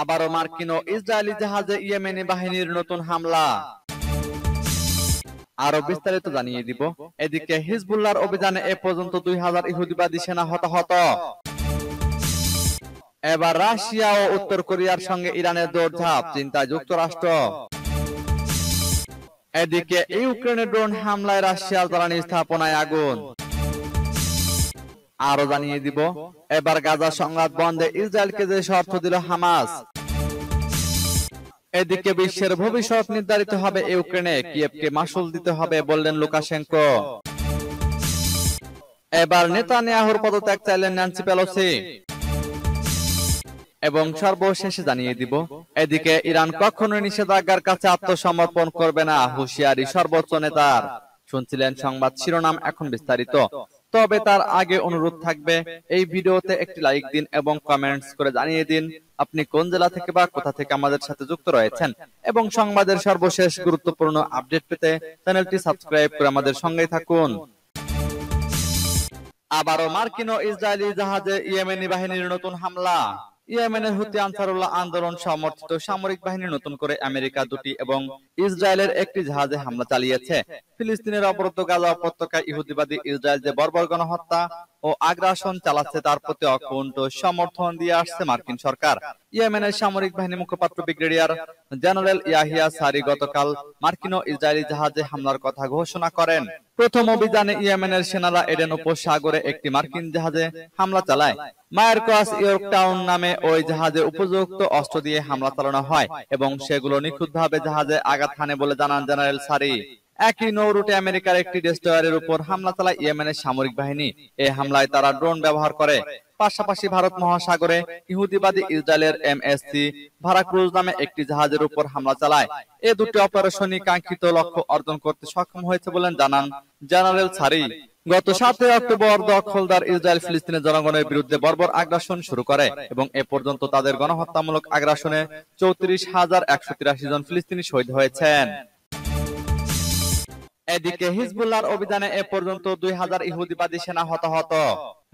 আবারও মার্কিন ও ইসরায়েলি জাহাজে ইয়েমেনি বাহিনীর নতুন হামলা আরো বিস্তারিত জানিয়ে দিব এদিকে হিজবুল্লার অভিযানে এ পর্যন্ত দুই হাজার ইহুদিবাদী সেনা হতাহত এবার রাশিয়া ও উত্তর কোরিয়ার সঙ্গে ইরানের দৌড়ঝাঁপ চিন্তায় যুক্তরাষ্ট্র এদিকে ইউক্রেনের ড্রোন হামলায় রাশিয়ার জ্বালানি স্থাপনায় আগুন আরো জানিয়ে দিব এবার গাজা সংঘাত বন্ধে ইসরায়েলকে যে শর্ত দিল হামাস এদিকে বিশ্বের ভবিষ্যৎ নির্ধারিত হবে ইউক্রেনে কিয়েভকে মাসুল দিতে হবে বললেন লুকাশেঙ্কো এবার নেতা নেতানিয়াহুর পদত্যাগ চাইলেন ন্যান্সি পেলোসি এবং সর্বশেষে জানিয়ে দিব এদিকে ইরান কখনোই নিষেধাজ্ঞার কাছে আত্মসমর্পণ করবে না হুঁশিয়ারি সর্বোচ্চ নেতার শুনছিলেন সংবাদ শিরোনাম এখন বিস্তারিত তবে তার আগে অনুরোধ থাকবে এই ভিডিওতে একটি লাইক দিন এবং কমেন্টস করে জানিয়ে দিন আপনি কোন জেলা থেকে বা কোথা থেকে আমাদের সাথে যুক্ত রয়েছেন এবং সংবাদের সর্বশেষ গুরুত্বপূর্ণ আপডেট পেতে চ্যানেলটি সাবস্ক্রাইব করে আমাদের সঙ্গে থাকুন আবারও মার্কিন ও ইসরায়েলি জাহাজে ইয়েমেনি বাহিনীর নতুন হামলা ইয়েমেনের হুতি আনসারুল্লাহ আন্দোলন সমর্থিত সামরিক বাহিনী নতুন করে আমেরিকা দুটি এবং ইসরায়েলের একটি জাহাজে হামলা চালিয়েছে ফিলিস্তিনের অবরুদ্ধ গাজা উপত্যকায় ইহুদিবাদী ইসরায়েল যে বর্বর গণহত্যা ও আগ্রাসন চালাচ্ছে তার প্রতি অকুণ্ঠ সমর্থন দিয়ে আসছে মার্কিন সরকার ইয়েমেনের সামরিক বাহিনী মুখপাত্র ব্রিগেডিয়ার জেনারেল ইয়াহিয়া সারি গতকাল মার্কিন ও ইসরায়েলি জাহাজে হামলার কথা ঘোষণা করেন প্রথম অভিযানে ইয়েমেনের সেনারা এডেন উপসাগরে একটি মার্কিন জাহাজে হামলা চালায় মায়ারকস ইয়র্ক টাউন নামে ওই জাহাজে উপযুক্ত অস্ত্র দিয়ে হামলা চালানো হয় এবং সেগুলো নিখুঁতভাবে জাহাজে আঘাত হানে বলে জানান জেনারেল সারি একই নৌরুটে আমেরিকার একটি ডেস্টয়ারের উপর হামলা চালায় ইয়েমেনের সামরিক বাহিনী এই হামলায় তারা ড্রোন ব্যবহার করে পাশাপাশি ভারত মহাসাগরে ইহুদিবাদী ইসরায়েলের এম এস সি ভারাক্রুজ নামে একটি জাহাজের উপর হামলা চালায় এ দুটি অপারেশনই কাঙ্ক্ষিত লক্ষ্য অর্জন করতে সক্ষম হয়েছে বলেন জানান জেনারেল সারি গত সাতই অক্টোবর দখলদার ইসরায়েল ফিলিস্তিনের জনগণের বিরুদ্ধে বর্বর আগ্রাসন শুরু করে এবং এ পর্যন্ত তাদের গণহত্যামূলক আগ্রাসনে চৌত্রিশ হাজার একশো তিরাশি জন ফিলিস্তিনি শহীদ হয়েছেন এদিকে হিজবুল্লাহর অভিযানে এ পর্যন্ত দুই হাজার ইহুদিবাদী সেনা হতাহত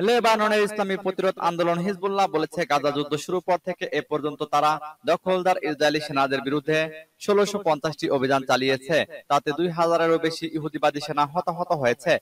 লেবাননের ইসলামী প্রতিরোধ আন্দোলন হিজবুল্লাহ বলেছে গাজা যুদ্ধ শুরুর পর থেকে এ পর্যন্ত তারা দখলদার ইসরায়েলি সেনাদের বিরুদ্ধে ষোলশো পঞ্চাশটি অভিযান চালিয়েছে তাতে দুই হাজারেরও বেশি ইহুদিবাদী সেনা হতাহত হয়েছে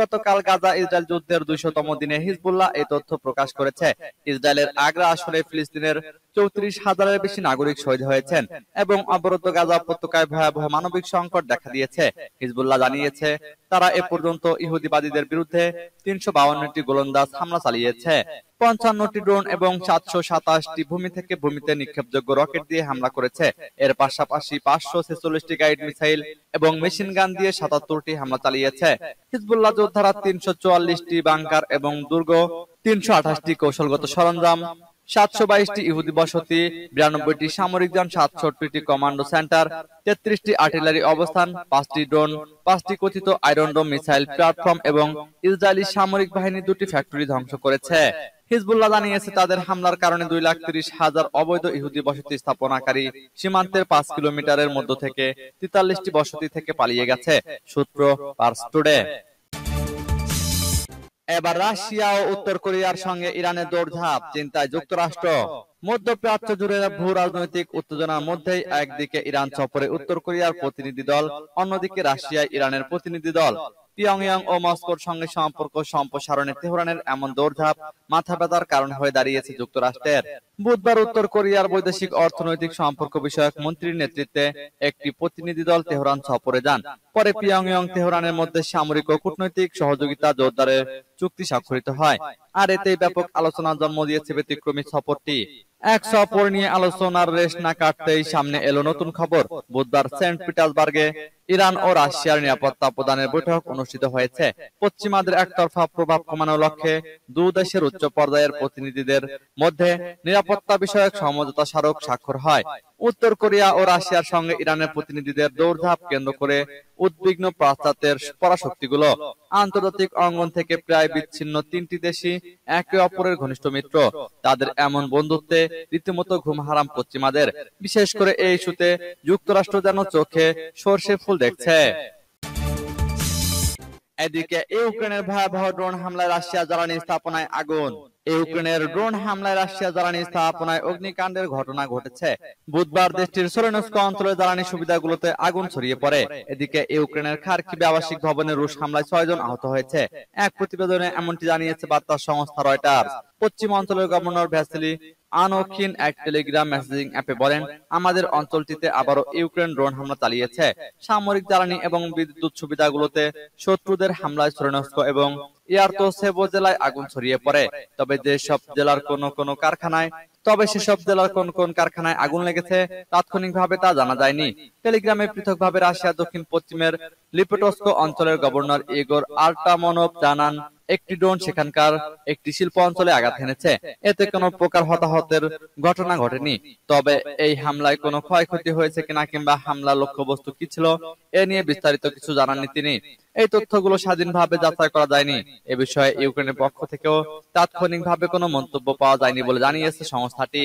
গতকাল গাজা ইসরায়েল যুদ্ধের দুইশতম দিনে হিজবুল্লাহ এই তথ্য প্রকাশ করেছে ইসরায়েলের আগ্রা আসলে ফিলিস্তিনের চৌত্রিশ হাজারের বেশি নাগরিক শহীদ হয়েছেন এবং অবরুদ্ধ গাজা উপত্যকায় ভয়াবহ মানবিক সংকট দেখা দিয়েছে হিজবুল্লাহ জানিয়েছে তারা এ পর্যন্ত ইহুদিবাদীদের বিরুদ্ধে তিনশো বাউন্নটি গোলন্দাজ হামলা চালিয়েছে পঞ্চান্নটি ড্রোন এবং সাতশো সাতাশটি ভূমি থেকে ভূমিতে নিক্ষেপযোগ্য রকেট দিয়ে হামলা করেছে এর পাশাপাশি পাঁচশো ছেচল্লিশটি গাইড মিসাইল এবং মেশিন গান দিয়ে সাতাত্তরটি হামলা চালিয়েছে হিজবুল্লাহ যোদ্ধারা তিনশো চুয়াল্লিশটি বাংকার এবং দুর্গ তিনশো আঠাশটি কৌশলগত সরঞ্জাম সাতশো বাইশটি ইহুদি বসতি বিরানব্বইটি সামরিক যান সাতষট্টি কমান্ডো সেন্টার তেত্রিশটি আর্টিলারি অবস্থান পাঁচটি ড্রোন পাঁচটি কথিত আয়রন ডোম মিসাইল প্ল্যাটফর্ম এবং ইসরায়েলি সামরিক বাহিনী দুটি ফ্যাক্টরি ধ্বংস করেছে হিজবুল্লাহ জানিয়েছে তাদের হামলার কারণে দুই লাখ তিরিশ হাজার অবৈধ ইহুদি বসতি স্থাপনাকারী সীমান্তের পাঁচ কিলোমিটারের মধ্য থেকে তেতাল্লিশটি বসতি থেকে পালিয়ে গেছে সূত্র পার্স টুডে এবার রাশিয়া ও উত্তর কোরিয়ার সঙ্গে ইরানের দৌড়ঝাঁপ চিন্তায় যুক্তরাষ্ট্র মধ্যপ্রাচ্য জুড়ে ভূ রাজনৈতিক উত্তেজনার মধ্যেই একদিকে ইরান সফরে উত্তর কোরিয়ার প্রতিনিধি দল অন্যদিকে রাশিয়া ইরানের প্রতিনিধি দল পিয়ংয়ং ও মস্কোর সঙ্গে সম্পর্ক সম্প্রসারণে তেহরানের এমন দৌড়ঝাঁপ মাথা ব্যথার কারণ হয়ে দাঁড়িয়েছে যুক্তরাষ্ট্রের বুধবার উত্তর কোরিয়ার বৈদেশিক অর্থনৈতিক সম্পর্ক বিষয়ক মন্ত্রীর নেতৃত্বে একটি প্রতিনিধি দল তেহরান সফরে যান পরে পিয়ংয়ং তেহরানের মধ্যে সামরিক ও কূটনৈতিক সহযোগিতা জোরদারের চুক্তি স্বাক্ষরিত হয় আর এতে ব্যাপক আলোচনা জন্ম দিয়েছে ব্যতিক্রমী সফরটি এক সফর নিয়ে আলোচনার রেশ না কাটতেই সামনে এলো নতুন খবর বুধবার সেন্ট পিটার্সবার্গে ইরান ও রাশিয়ার নিরাপত্তা প্রদানের বৈঠক অনুষ্ঠিত হয়েছে পশ্চিমাদের একতরফা প্রভাব কমানোর লক্ষ্যে দু দেশের উচ্চ পর্যায়ের প্রতিনিধিদের মধ্যে নিরাপত্তা বিষয়ক সমঝোতা স্মারক স্বাক্ষর হয় উত্তর কোরিয়া ও রাশিয়ার সঙ্গে ইরানের প্রতিনিধিদের দৌড়ধাপ কেন্দ্র করে উদ্বিগ্ন পাশ্চাত্যের পরাশক্তিগুলো আন্তর্জাতিক অঙ্গন থেকে প্রায় বিচ্ছিন্ন তিনটি দেশই একে অপরের ঘনিষ্ঠ মিত্র তাদের এমন বন্ধুত্বে রীতিমতো ঘুম হারাম পশ্চিমাদের বিশেষ করে এই ইস্যুতে যুক্তরাষ্ট্র যেন চোখে সর্ষে ফুল দেখছে এদিকে ইউক্রেনের ভয়াবহ ড্রোন হামলায় রাশিয়া জ্বালানি স্থাপনায় আগুন ইউক্রেনের ড্রোন হামলায় রাশিয়া জ্বালানি স্থাপনায় অগ্নিকাণ্ডের ঘটনা ঘটেছে বুধবার দেশটির সোলেনস্ক অঞ্চলে জ্বালানি সুবিধাগুলোতে আগুন ছড়িয়ে পড়ে এদিকে ইউক্রেনের খারকিবে ব্যবসায়িক ভবনে রুশ হামলায় ছয়জন আহত হয়েছে এক প্রতিবেদনে এমনটি জানিয়েছে বার্তা সংস্থা রয়টার্স পশ্চিম অঞ্চলের গভর্নর ভ্যাসেলি আনোখিন এক টেলিগ্রাম মেসেজিং অ্যাপে বলেন আমাদের অঞ্চলটিতে আবারও ইউক্রেন ড্রোন হামলা চালিয়েছে সামরিক জ্বালানি এবং বিদ্যুৎ সুবিধাগুলোতে শত্রুদের হামলায় সরণস্থ এবং সেবো জেলায় আগুন ছড়িয়ে পড়ে তবে যেসব জেলার কোন কোন কারখানায় তবে সেসব জেলার কোন কোন কারখানায় আগুন লেগেছে তাৎক্ষণিকভাবে তা জানা যায়নি টেলিগ্রামে পৃথকভাবে রাশিয়া দক্ষিণ পশ্চিমের লিপোটস্কো অঞ্চলের গভর্নর ইগোর আর্টামনভ জানান একটি ড্রোন সেখানকার একটি শিল্প অঞ্চলে আঘাত হেনেছে এতে কোনো প্রকার হতাহতের ঘটনা ঘটেনি তবে এই হামলায় কোনো ক্ষয়ক্ষতি হয়েছে কিনা কিংবা হামলার লক্ষ্যবস্তু কি ছিল এ নিয়ে বিস্তারিত কিছু জানাননি তিনি এই তথ্যগুলো স্বাধীনভাবে যাচাই করা যায়নি এ বিষয়ে ইউক্রেনের পক্ষ থেকেও তাৎক্ষণিকভাবে কোনো মন্তব্য পাওয়া যায়নি বলে জানিয়েছে সংস্থাটি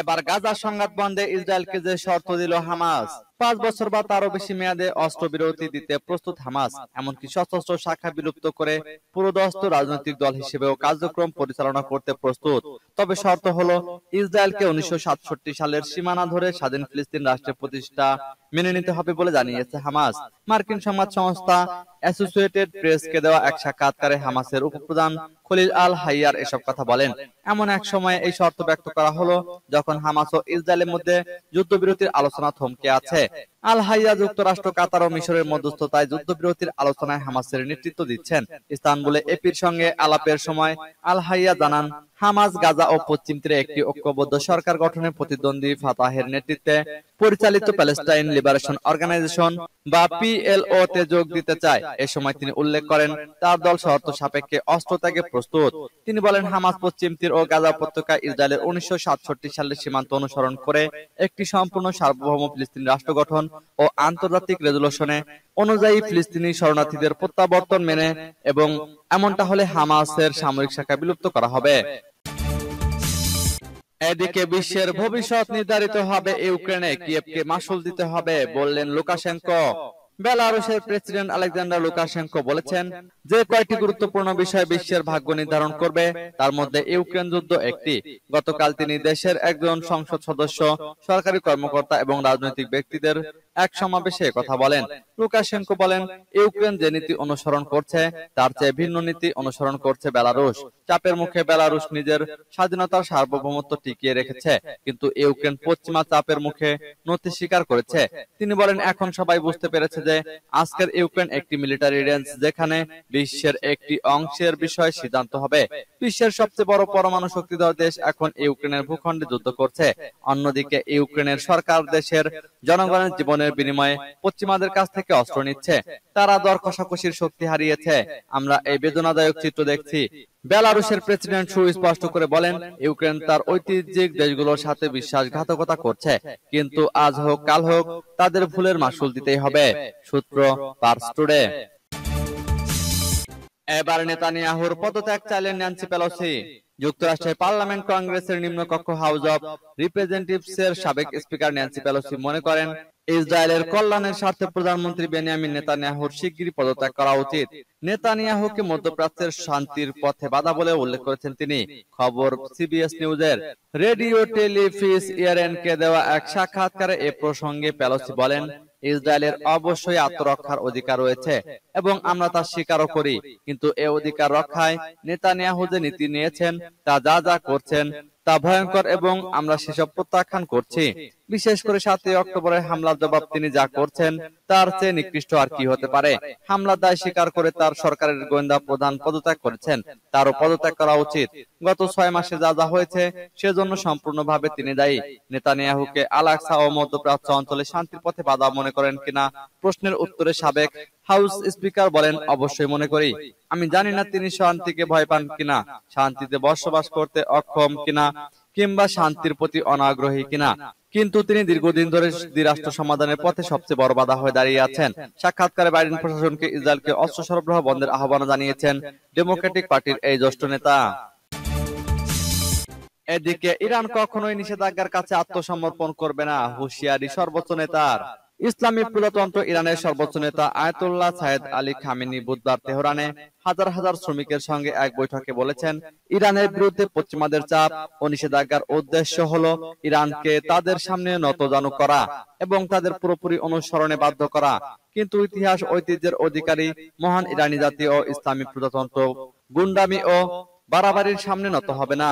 এবার গাজা সংঘাত বন্ধে ইসরায়েলকে যে শর্ত দিল হামাস পাঁচ বছর বা তারও বেশি মেয়াদে অস্ত্রবিরতি দিতে প্রস্তুত হামাস এমনকি সশস্ত্র শাখা বিলুপ্ত করে পুরোদস্ত রাজনৈতিক দল হিসেবেও কার্যক্রম পরিচালনা করতে প্রস্তুত তবে শর্ত হলো ইসরায়েলকে উনিশশো সালের সীমানা ধরে স্বাধীন ফিলিস্তিন রাষ্ট্রের প্রতিষ্ঠা মেনে নিতে হবে বলে জানিয়েছে হামাস মার্কিন সংবাদ সংস্থা অ্যাসোসিয়েটেড প্রেসকে দেওয়া এক সাক্ষাৎকারে হামাসের উপপ্রধান খলিল আল হাইয়ার এসব কথা বলেন এমন এক সময়ে এই শর্ত ব্যক্ত করা হলো যখন হামাস ও ইসরায়েলের মধ্যে যুদ্ধবিরতির আলোচনা থমকে আছে আল হাইয়া যুক্তরাষ্ট্র কাতার ও মিশরের মধ্যস্থতায় যুদ্ধবিরতির আলোচনায় হামাসের নেতৃত্ব দিচ্ছেন ইস্তানবুলে এপির সঙ্গে আলাপের সময় আল হাইয়া জানান হামাজ গাজা ও পশ্চিম তীরে একটি ঐক্যবদ্ধ সরকার গঠনের প্রতিদ্বন্দ্বী ফাতাহের নেতৃত্বে পরিচালিত প্যালেস্টাইন লিবারেশন অর্গানাইজেশন বা পিএলও তে যোগ দিতে চায় এ সময় তিনি উল্লেখ করেন তার দল শর্ত সাপেক্ষে অস্ত্র ত্যাগে প্রস্তুত তিনি বলেন হামাজ পশ্চিম তীর ও গাজা উপত্যকা ইসরায়েলের উনিশশো সালের সীমান্ত অনুসরণ করে একটি সম্পূর্ণ সার্বভৌম ফিলিস্তিন রাষ্ট্র গঠন ও আন্তর্জাতিক রেজুলেশনে অনুযায়ী ফিলিস্তিনি শরণার্থীদের প্রত্যাবর্তন মেনে এবং এমনটা হলে হামাসের সামরিক শাখা বিলুপ্ত করা হবে এদিকে বিশ্বের ভবিষ্যৎ নির্ধারিত হবে ইউক্রেনে কিয়েভকে মাসুল দিতে হবে বললেন লুকাশেঙ্কো বেলারুশের প্রেসিডেন্ট আলেকজান্ডার লুকাশেঙ্কো বলেছেন যে কয়েকটি গুরুত্বপূর্ণ বিষয় বিশ্বের ভাগ্য নির্ধারণ করবে তার মধ্যে ইউক্রেন যুদ্ধ একটি গতকাল তিনি দেশের একজন সংসদ সদস্য সরকারি কর্মকর্তা এবং রাজনৈতিক ব্যক্তিদের এক সমাবেশে কথা বলেন লুকাশেঙ্কো বলেন ইউক্রেন যে নীতি অনুসরণ করছে তার চেয়ে ভিন্ন নীতি অনুসরণ করছে বেলারুশ চাপের মুখে বেলারুশ নিজের স্বাধীনতার সার্বভৌমত্ব টিকিয়ে রেখেছে কিন্তু ইউক্রেন পশ্চিমা চাপের মুখে নথি স্বীকার করেছে তিনি বলেন এখন সবাই বুঝতে পেরেছে যে আজকের ইউক্রেন একটি মিলিটারি রেঞ্জ যেখানে বিশ্বের একটি অংশের বিষয়ে সিদ্ধান্ত হবে বিশ্বের সবচেয়ে বড় পরমাণু শক্তিধর দেশ এখন ইউক্রেনের ভূখণ্ডে যুদ্ধ করছে অন্যদিকে ইউক্রেনের সরকার দেশের জনগণের জীবনের সমর্থনের বিনিময়ে পশ্চিমাদের কাছ থেকে অস্ত্র নিচ্ছে তারা দর কষাকষির শক্তি হারিয়েছে আমরা এই বেদনাদায়ক চিত্র দেখছি বেলারুশের প্রেসিডেন্ট সুস্পষ্ট করে বলেন ইউক্রেন তার ঐতিহ্যিক দেশগুলোর সাথে বিশ্বাসঘাতকতা করছে কিন্তু আজ হোক কাল হোক তাদের ভুলের মাসুল দিতেই হবে সূত্র পার্স টুডে এবার নেতানিয়াহুর পদত্যাগ চাইলেন ন্যান্সি পেলসি যুক্তরাষ্ট্রের পার্লামেন্ট কংগ্রেসের নিম্নকক্ষ হাউস অব রিপ্রেজেন্টেটিভস এর সাবেক স্পিকার ন্যান্সি পেলসি মনে করেন ইসরায়েলের কল্যাণের স্বার্থে প্রধানমন্ত্রী বেনিয়ামিন নেতানিয়াহুর শিগগিরই পদত্যাগ করা উচিত নেতানিয়াহুকে মধ্যপ্রাচ্যের শান্তির পথে বাধা বলে উল্লেখ করেছেন তিনি খবর সিবিএস নিউজের রেডিও টেলিফিস ইয়ারএনকে দেওয়া এক সাক্ষাৎকারে এ প্রসঙ্গে পেলসি বলেন ইসরায়েলের অবশ্যই আত্মরক্ষার অধিকার রয়েছে এবং আমরা তা স্বীকারও করি কিন্তু এ অধিকার রক্ষায় নেতানিয়াহু যে নীতি নিয়েছেন তা যা যা করছেন তা ভয়ঙ্কর এবং আমরা সেসব প্রত্যাখ্যান করছি বিশেষ করে সাতই অক্টোবরের হামলার জবাব তিনি যা করছেন তার চেয়ে নিকৃষ্ট আর কি হতে পারে হামলা দায় স্বীকার করে তার সরকারের গোয়েন্দা প্রধান পদত্যাগ করেছেন তারও পদত্যাগ করা উচিত গত ছয় মাসে যা যা হয়েছে সেজন্য সম্পূর্ণভাবে তিনি দায়ী নেতানিয়াহুকে আলাক্সা ও মধ্যপ্রাচ্য অঞ্চলে শান্তির পথে বাধা মনে করেন কিনা প্রশ্নের উত্তরে সাবেক হাউস স্পিকার বলেন অবশ্যই মনে করি আমি জানি না তিনি শান্তিকে ভয় পান কিনা শান্তিতে বসবাস করতে অক্ষম কিনা কিংবা শান্তির প্রতি অনাগ্রহী কিনা কিন্তু তিনি দীর্ঘদিন ধরে দ্বিরাষ্ট্র সমাধানের পথে সবচেয়ে বড় বাধা হয়ে দাঁড়িয়ে আছেন সাক্ষাৎকারে বাইডেন প্রশাসনকে ইসরায়েলকে অস্ত্র সরবরাহ বন্ধের আহ্বান জানিয়েছেন ডেমোক্রেটিক পার্টির এই জ্যেষ্ঠ নেতা এদিকে ইরান কখনোই নিষেধাজ্ঞার কাছে আত্মসমর্পণ করবে না হুঁশিয়ারি সর্বোচ্চ নেতার ইসলামী প্রজাতন্ত্র ইরানের সর্বোচ্চ নেতা আয়তুল্লাহ সায়েদ আলী খামিনী বুধবার তেহরানে হাজার হাজার শ্রমিকের সঙ্গে এক বৈঠকে বলেছেন ইরানের বিরুদ্ধে পশ্চিমাদের চাপ ও নিষেধাজ্ঞার উদ্দেশ্য হল ইরানকে তাদের সামনে নতজানু করা এবং তাদের পুরোপুরি অনুসরণে বাধ্য করা কিন্তু ইতিহাস ঐতিহ্যের অধিকারী মহান ইরানি জাতি ও ইসলামী প্রজাতন্ত্র গুন্ডামি ও বাড়াবাড়ির সামনে নত হবে না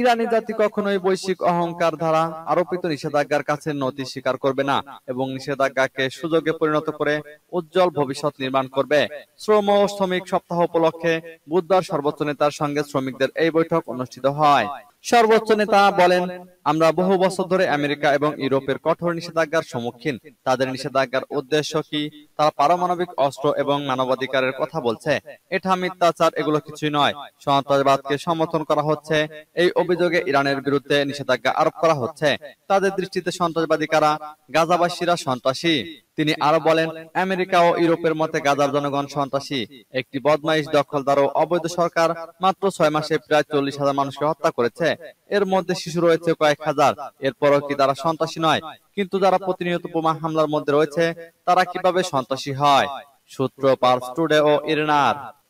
ইরানি জাতি কখনোই বৈশ্বিক অহংকার ধারা আরোপিত নিষেধাজ্ঞার কাছে নতি স্বীকার করবে না এবং নিষেধাজ্ঞাকে সুযোগে পরিণত করে উজ্জ্বল ভবিষ্যৎ নির্মাণ করবে শ্রম ও শ্রমিক সপ্তাহ উপলক্ষে বুধবার সর্বোচ্চ নেতার সঙ্গে শ্রমিকদের এই বৈঠক অনুষ্ঠিত হয় সর্বোচ্চ নেতা বলেন আমরা বহু বছর ধরে আমেরিকা এবং ইউরোপের কঠোর নিষেধাজ্ঞার সম্মুখীন তাদের নিষেধাজ্ঞার উদ্দেশ্য কি তারা পারমাণবিক অস্ত্র এবং মানবাধিকারের কথা বলছে এটা মিথ্যাচার এগুলো কিছুই নয় সন্ত্রাসবাদকে সমর্থন করা হচ্ছে এই অভিযোগে ইরানের বিরুদ্ধে নিষেধাজ্ঞা আরোপ করা হচ্ছে তাদের দৃষ্টিতে সন্ত্রাসবাদী কারা গাজাবাসীরা সন্ত্রাসী তিনি আরো বলেন আমেরিকা ও ইউরোপের মতে গাজার জনগণ সন্ত্রাসী একটি বদমাইশ দখলদার ও অবৈধ সরকার মাত্র ছয় মাসে প্রায় চল্লিশ হাজার মানুষকে হত্যা করেছে এর মধ্যে শিশু রয়েছে কয়েক হাজার এরপরও কি তারা সন্ত্রাসী নয় কিন্তু যারা প্রতিনিয়ত বোমা হামলার মধ্যে রয়েছে তারা কিভাবে সন্ত্রাসী হয় সূত্র পার্স টুডে ও ইরনার